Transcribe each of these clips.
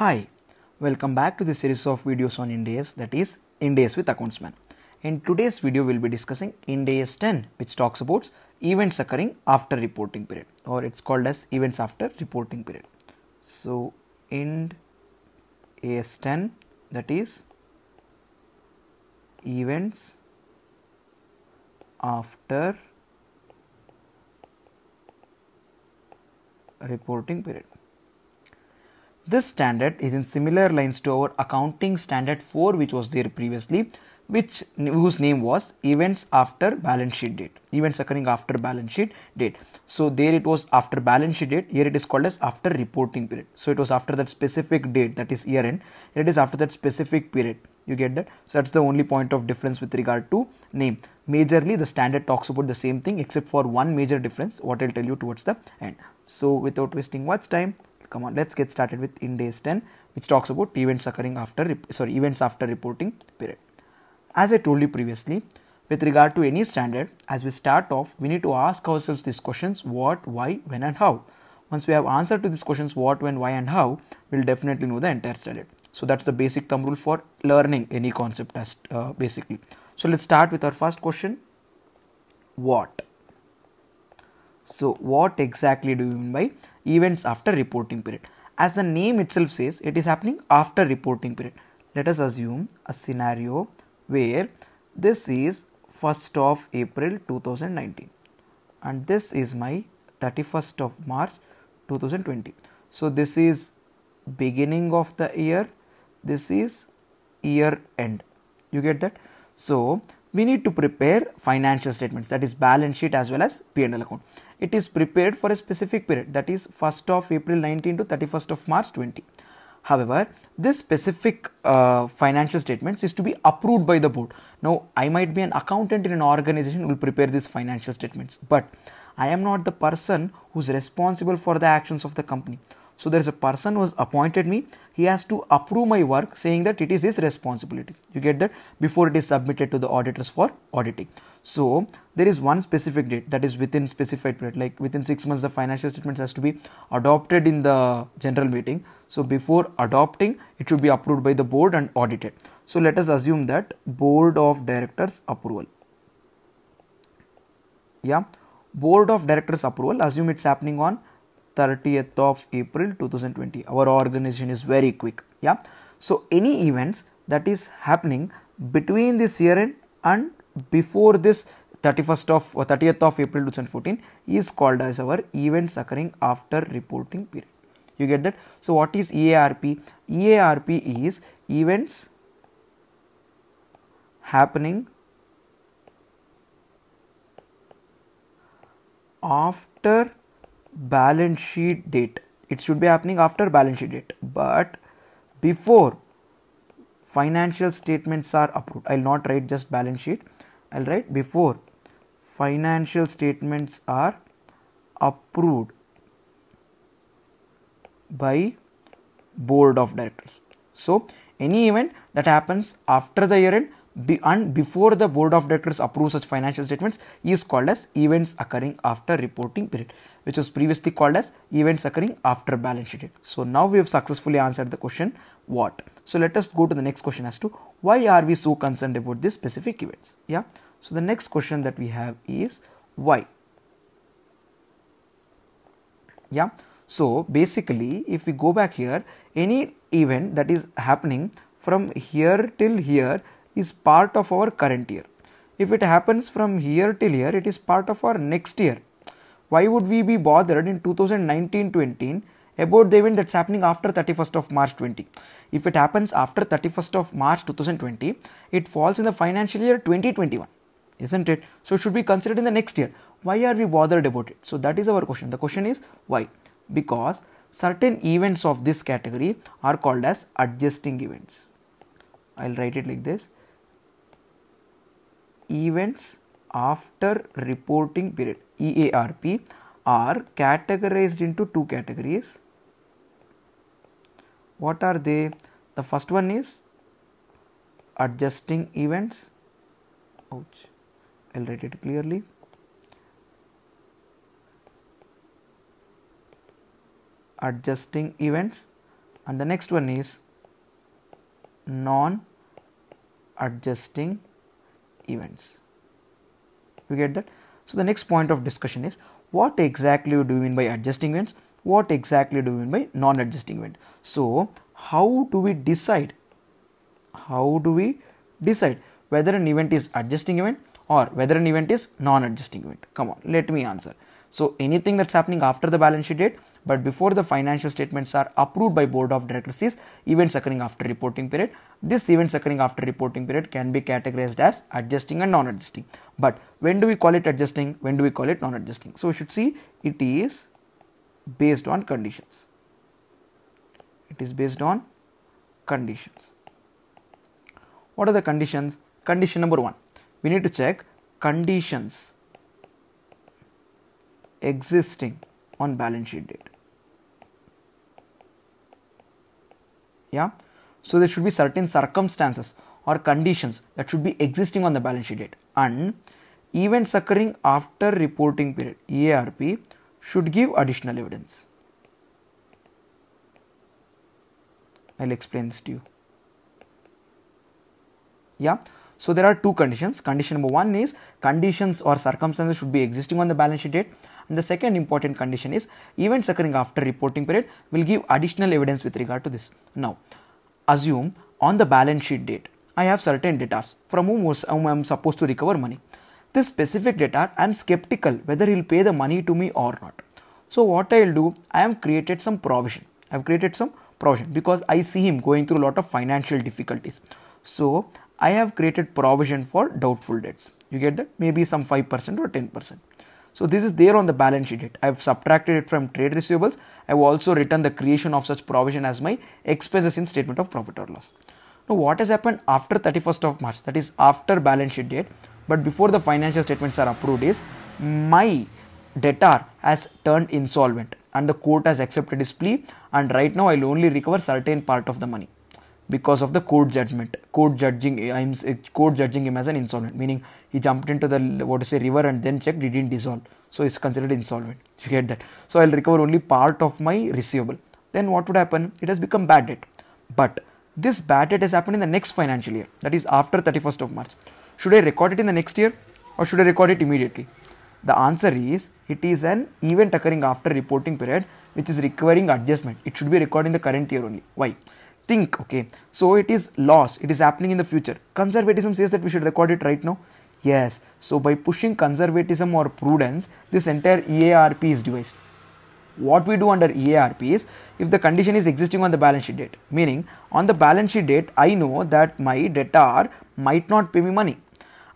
Hi, welcome back to the series of videos on Indias that is Indias with Accountsman. In today's video, we'll be discussing Indias 10, which talks about events occurring after reporting period, or it's called as events after reporting period. So, Ind AS 10 that is events after reporting period this standard is in similar lines to our accounting standard 4 which was there previously which whose name was events after balance sheet date events occurring after balance sheet date so there it was after balance sheet date here it is called as after reporting period so it was after that specific date that is year end it is after that specific period you get that so that's the only point of difference with regard to name majorly the standard talks about the same thing except for one major difference what i'll tell you towards the end so without wasting much time come on let's get started with in days 10 which talks about events occurring after sorry events after reporting period as i told you previously with regard to any standard as we start off we need to ask ourselves these questions what why when and how once we have answer to these questions what when why and how we'll definitely know the entire standard so that's the basic thumb rule for learning any concept as uh, basically so let's start with our first question what so, what exactly do you mean by events after reporting period? As the name itself says, it is happening after reporting period. Let us assume a scenario where this is 1st of April 2019 and this is my 31st of March 2020. So, this is beginning of the year, this is year end. You get that? So, we need to prepare financial statements that is balance sheet as well as P&L account. It is prepared for a specific period that is 1st of April 19 to 31st of March 20. However, this specific uh, financial statements is to be approved by the board. Now, I might be an accountant in an organization who will prepare these financial statements, but I am not the person who is responsible for the actions of the company. So there is a person who has appointed me. He has to approve my work saying that it is his responsibility. You get that before it is submitted to the auditors for auditing. So there is one specific date that is within specified period, like within six months, the financial statements has to be adopted in the general meeting. So before adopting, it should be approved by the board and audited. So let us assume that board of directors approval. Yeah, board of directors approval. Assume it's happening on 30th of April 2020. Our organization is very quick. Yeah. So, any events that is happening between this year end and before this 31st of or 30th of April 2014 is called as our events occurring after reporting period. You get that? So, what is EARP? EARP is events happening after balance sheet date it should be happening after balance sheet date but before financial statements are approved i'll not write just balance sheet i'll write before financial statements are approved by board of directors so any event that happens after the year end be, and before the board of directors approve such financial statements is called as events occurring after reporting period which was previously called as events occurring after balance sheet So now we have successfully answered the question what. So let us go to the next question as to why are we so concerned about these specific events. Yeah. So the next question that we have is why. Yeah. So basically if we go back here any event that is happening from here till here is part of our current year. If it happens from here till here, it is part of our next year. Why would we be bothered in 2019 20 about the event that's happening after 31st of March 20? If it happens after 31st of March 2020, it falls in the financial year 2021, isn't it? So it should be considered in the next year. Why are we bothered about it? So that is our question. The question is why? Because certain events of this category are called as adjusting events. I'll write it like this events after reporting period EARP are categorized into two categories. What are they? The first one is adjusting events. Ouch, I'll write it clearly. Adjusting events, and the next one is non adjusting events. You get that? So, the next point of discussion is what exactly do you mean by adjusting events? What exactly do you mean by non adjusting event? So, how do we decide? How do we decide whether an event is adjusting event or whether an event is non adjusting event? Come on, let me answer. So, anything that's happening after the balance sheet date but before the financial statements are approved by board of directors is events occurring after reporting period this events occurring after reporting period can be categorized as adjusting and non-adjusting but when do we call it adjusting when do we call it non-adjusting so we should see it is based on conditions it is based on conditions what are the conditions condition number 1 we need to check conditions existing on balance sheet date. yeah so there should be certain circumstances or conditions that should be existing on the balance sheet date and events occurring after reporting period EARP should give additional evidence. I'll explain this to you. Yeah. So there are two conditions. Condition number one is conditions or circumstances should be existing on the balance sheet date and the second important condition is events occurring after reporting period will give additional evidence with regard to this. Now, assume on the balance sheet date, I have certain debtors from whom, was, whom I am supposed to recover money. This specific debtor, I am skeptical whether he will pay the money to me or not. So, what I will do, I have created some provision. I have created some provision because I see him going through a lot of financial difficulties. So, I have created provision for doubtful debts. You get that? Maybe some 5% or 10%. So this is there on the balance sheet. I've subtracted it from trade receivables. I've also written the creation of such provision as my expenses in statement of profit or loss. Now what has happened after 31st of March, that is after balance sheet date, but before the financial statements are approved is my debtor has turned insolvent and the court has accepted his plea and right now I'll only recover certain part of the money because of the court judgment court judging i'm court judging him as an insolvent meaning he jumped into the what to say river and then checked it didn't dissolve so it's considered insolvent you get that so i'll recover only part of my receivable then what would happen it has become bad debt but this bad debt has happened in the next financial year that is after 31st of march should i record it in the next year or should i record it immediately the answer is it is an event occurring after reporting period which is requiring adjustment. It should be recorded in the current year only. Why? think okay so it is lost it is happening in the future conservatism says that we should record it right now yes so by pushing conservatism or prudence this entire earp is devised what we do under earp is if the condition is existing on the balance sheet date meaning on the balance sheet date i know that my debtor might not pay me money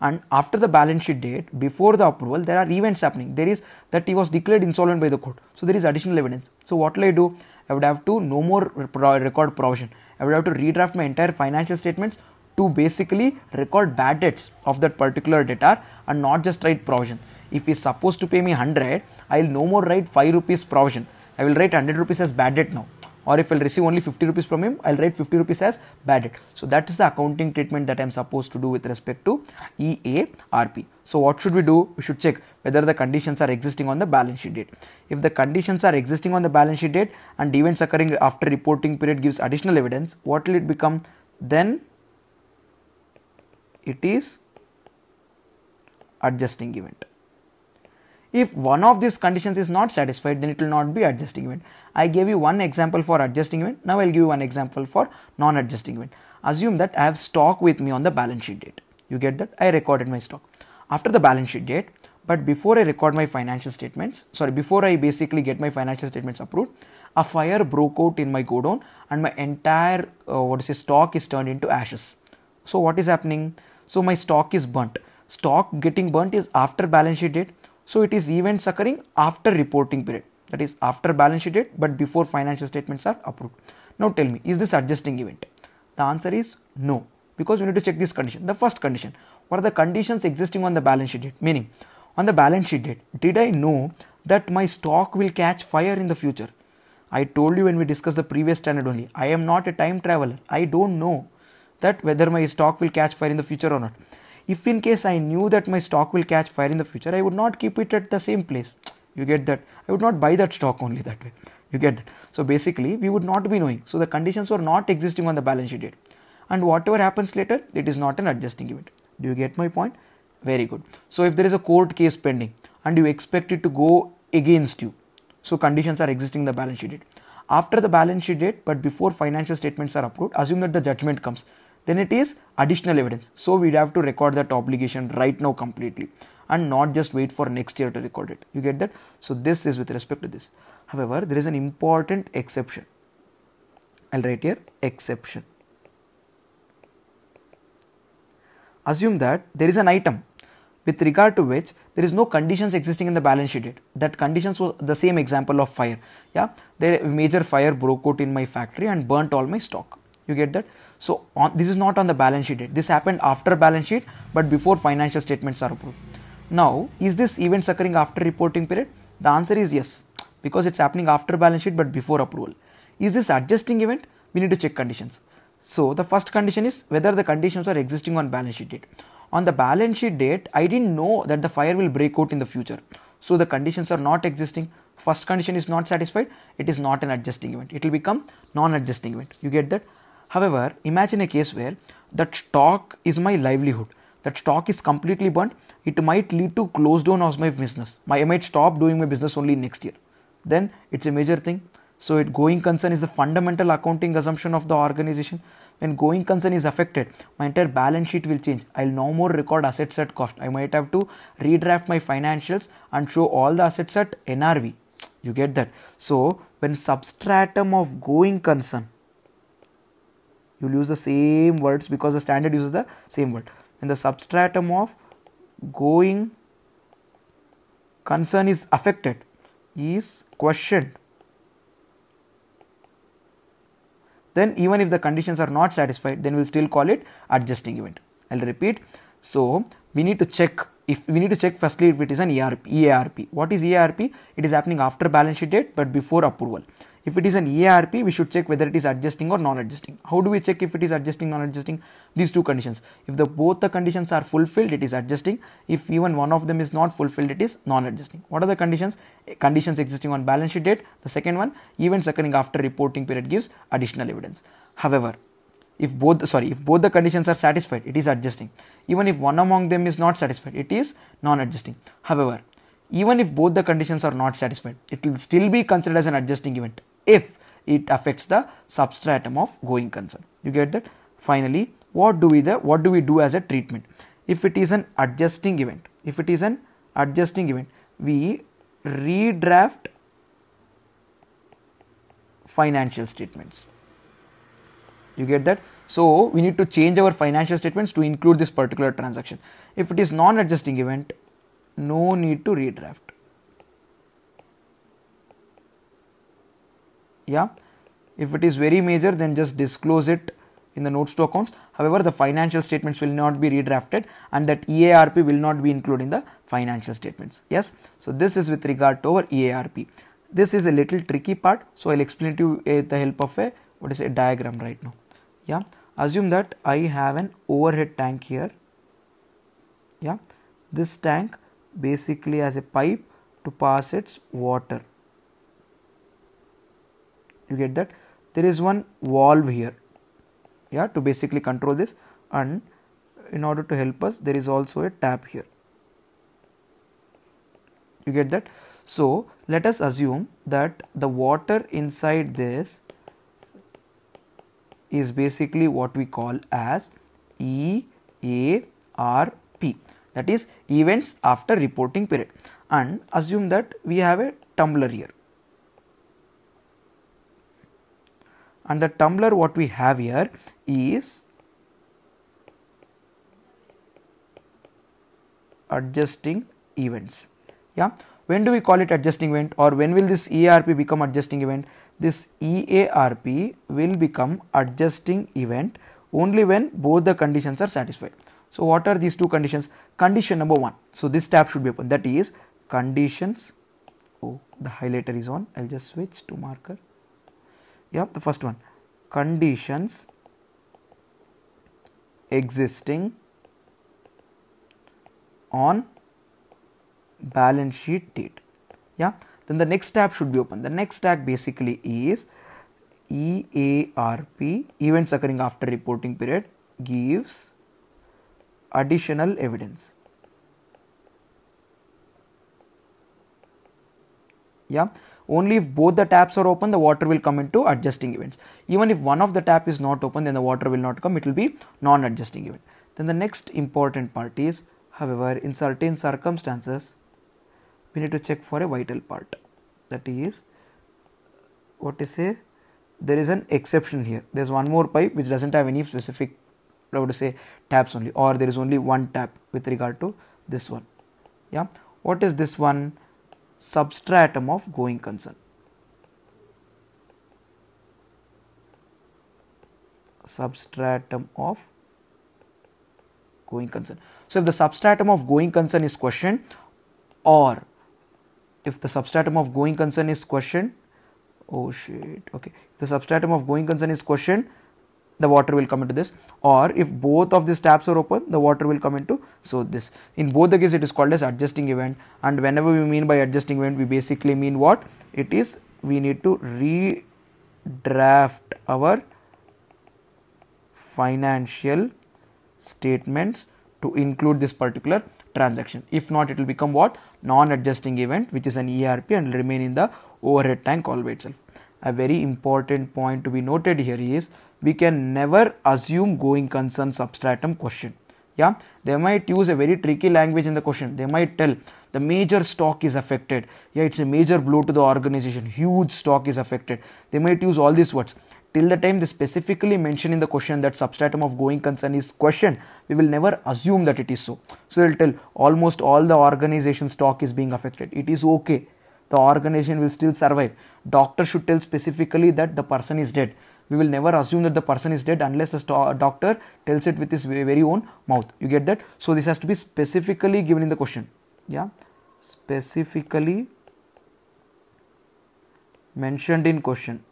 and after the balance sheet date before the approval there are events happening there is that he was declared insolvent by the court so there is additional evidence so what will i do i would have to no more record provision I would have to redraft my entire financial statements to basically record bad debts of that particular debtor and not just write provision. If he's supposed to pay me 100, I'll no more write 5 rupees provision. I will write 100 rupees as bad debt now or if I'll receive only 50 rupees from him, I'll write 50 rupees as bad debt. So that is the accounting treatment that I'm supposed to do with respect to EARP. So what should we do? We should check whether the conditions are existing on the balance sheet date. If the conditions are existing on the balance sheet date and events occurring after reporting period gives additional evidence, what will it become? Then it is adjusting event. If one of these conditions is not satisfied, then it will not be adjusting event. I gave you one example for adjusting event. Now I'll give you one example for non-adjusting event. Assume that I have stock with me on the balance sheet date. You get that? I recorded my stock. After the balance sheet date, but before I record my financial statements, sorry, before I basically get my financial statements approved, a fire broke out in my godown and my entire uh, what is it, stock is turned into ashes. So what is happening? So my stock is burnt. Stock getting burnt is after balance sheet date. So it is events occurring after reporting period, that is after balance sheet date but before financial statements are approved. Now tell me, is this adjusting event? The answer is no, because we need to check this condition. The first condition, what are the conditions existing on the balance sheet date? Meaning, on the balance sheet date, did I know that my stock will catch fire in the future? I told you when we discussed the previous standard only, I am not a time traveler. I don't know that whether my stock will catch fire in the future or not if in case i knew that my stock will catch fire in the future i would not keep it at the same place you get that i would not buy that stock only that way you get that so basically we would not be knowing so the conditions were not existing on the balance sheet yet and whatever happens later it is not an adjusting event do you get my point very good so if there is a court case pending and you expect it to go against you so conditions are existing in the balance sheet date after the balance sheet date but before financial statements are approved assume that the judgment comes then it is additional evidence so we have to record that obligation right now completely and not just wait for next year to record it you get that so this is with respect to this however there is an important exception i'll write here exception assume that there is an item with regard to which there is no conditions existing in the balance sheet yet. That conditions was the same example of fire. Yeah, the major fire broke out in my factory and burnt all my stock. You get that? So on, this is not on the balance sheet date. This happened after balance sheet, but before financial statements are approved. Now, is this event occurring after reporting period? The answer is yes, because it's happening after balance sheet but before approval. Is this adjusting event? We need to check conditions. So the first condition is whether the conditions are existing on balance sheet date. On the balance sheet date, I didn't know that the fire will break out in the future. So the conditions are not existing. First condition is not satisfied. It is not an adjusting event. It will become non-adjusting event. You get that? However, imagine a case where that stock is my livelihood, that stock is completely burnt, it might lead to close down of my business. My, I might stop doing my business only next year. Then it's a major thing. So, it going concern is the fundamental accounting assumption of the organization. When going concern is affected, my entire balance sheet will change. I'll no more record assets at cost. I might have to redraft my financials and show all the assets at NRV. You get that? So, when substratum of going concern you will use the same words because the standard uses the same word and the substratum of going concern is affected is questioned then even if the conditions are not satisfied then we'll still call it adjusting event i'll repeat so we need to check if we need to check firstly if it is an ERP, EARP. What is ERP? It is happening after balance sheet date but before approval. If it is an ERP, we should check whether it is adjusting or non-adjusting. How do we check if it is adjusting, non-adjusting? These two conditions. If the both the conditions are fulfilled, it is adjusting. If even one of them is not fulfilled, it is non-adjusting. What are the conditions? Eh, conditions existing on balance sheet date. The second one, events occurring after reporting period gives additional evidence. However, if both sorry if both the conditions are satisfied it is adjusting even if one among them is not satisfied it is non adjusting however even if both the conditions are not satisfied it will still be considered as an adjusting event if it affects the substratum of going concern. You get that? Finally, what do we the what do we do as a treatment? If it is an adjusting event, if it is an adjusting event, we redraft financial statements. You get that? So we need to change our financial statements to include this particular transaction. If it is non-adjusting event, no need to redraft. yeah if it is very major then just disclose it in the notes to accounts however the financial statements will not be redrafted and that earp will not be included in the financial statements yes so this is with regard to our earp this is a little tricky part so i'll explain to you with eh, the help of a what is a diagram right now yeah assume that i have an overhead tank here yeah this tank basically has a pipe to pass its water you get that there is one valve here yeah to basically control this and in order to help us there is also a tap here you get that so let us assume that the water inside this is basically what we call as EARP that is events after reporting period and assume that we have a tumbler here under tumbler, what we have here is adjusting events yeah when do we call it adjusting event or when will this E R P become adjusting event this EARP will become adjusting event only when both the conditions are satisfied so what are these two conditions condition number 1 so this tab should be open that is conditions oh the highlighter is on i'll just switch to marker yeah the first one conditions existing on balance sheet date yeah then the next tab should be open the next tab basically is EARP events occurring after reporting period gives additional evidence. Yeah, only if both the taps are open, the water will come into adjusting events. Even if one of the tap is not open, then the water will not come, it will be non adjusting event. Then the next important part is, however, in certain circumstances, we need to check for a vital part. That is, what is a there is an exception here. There's one more pipe which doesn't have any specific, I would say, taps only, or there is only one tap with regard to this one. Yeah, what is this one? substratum of going concern. substratum of going concern. So, if the substratum of going concern is questioned or if the substratum of going concern is questioned, oh shit, okay, if the substratum of going concern is questioned, the water will come into this or if both of these taps are open the water will come into so this in both the case it is called as adjusting event and whenever we mean by adjusting event we basically mean what it is we need to redraft our financial statements to include this particular transaction if not it will become what non adjusting event which is an erp and remain in the overhead tank all by itself a very important point to be noted here is we can never assume going concern substratum question. Yeah, they might use a very tricky language in the question. They might tell the major stock is affected. Yeah, it's a major blow to the organization. Huge stock is affected. They might use all these words. Till the time they specifically mention in the question that substratum of going concern is question, we will never assume that it is so. So they'll tell almost all the organization stock is being affected. It is okay. The organization will still survive. Doctor should tell specifically that the person is dead we will never assume that the person is dead unless the doctor tells it with his very own mouth you get that so this has to be specifically given in the question yeah specifically mentioned in question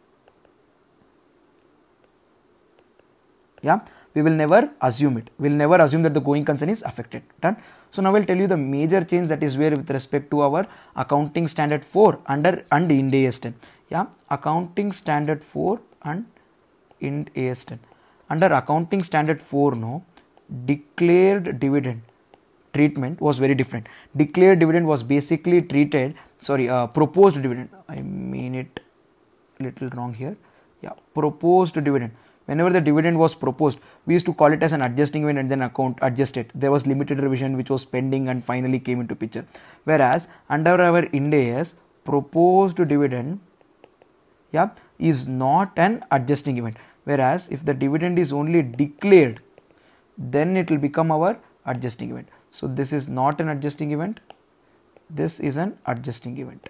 yeah we will never assume it we will never assume that the going concern is affected done so now I will tell you the major change that is where with respect to our accounting standard 4 under and ind as 10 yeah accounting standard 4 and in AS 10. Under accounting standard 4, no, declared dividend treatment was very different. Declared dividend was basically treated, sorry, uh, proposed dividend. I mean it little wrong here. Yeah, proposed dividend. Whenever the dividend was proposed, we used to call it as an adjusting event and then account adjusted. There was limited revision which was pending and finally came into picture. Whereas under our India's proposed dividend, yeah, is not an adjusting event Whereas if the dividend is only declared, then it will become our adjusting event. So this is not an adjusting event. This is an adjusting event.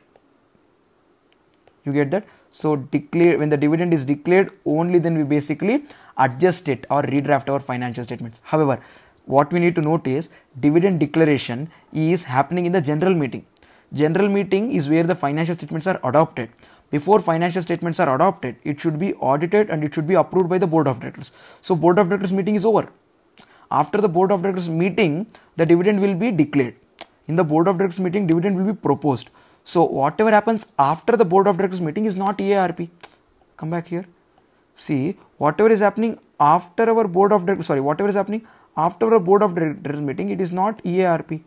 You get that? So declare when the dividend is declared, only then we basically adjust it or redraft our financial statements. However, what we need to note is dividend declaration is happening in the general meeting. General meeting is where the financial statements are adopted before financial statements are adopted, it should be audited and it should be approved by the board of directors. So board of directors meeting is over. After the board of directors meeting, the dividend will be declared. In the board of directors meeting, dividend will be proposed. So whatever happens after the board of directors meeting is not EARP. Come back here. See whatever is happening after our board of directors. Sorry, whatever is happening after our board of directors meeting, it is not EARP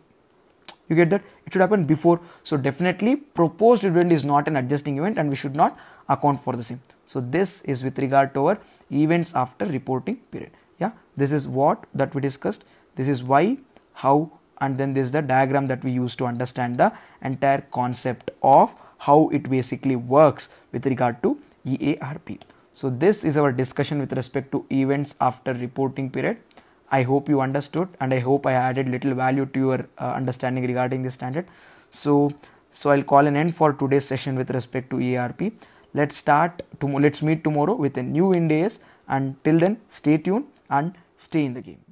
you get that it should happen before so definitely proposed event is not an adjusting event and we should not account for the same so this is with regard to our events after reporting period yeah this is what that we discussed this is why how and then this is the diagram that we use to understand the entire concept of how it basically works with regard to EARP. So this is our discussion with respect to events after reporting period. I hope you understood and I hope I added little value to your uh, understanding regarding this standard. So, so I'll call an end for today's session with respect to ERP. Let's start tomorrow. Let's meet tomorrow with a new Indies. And till then, stay tuned and stay in the game.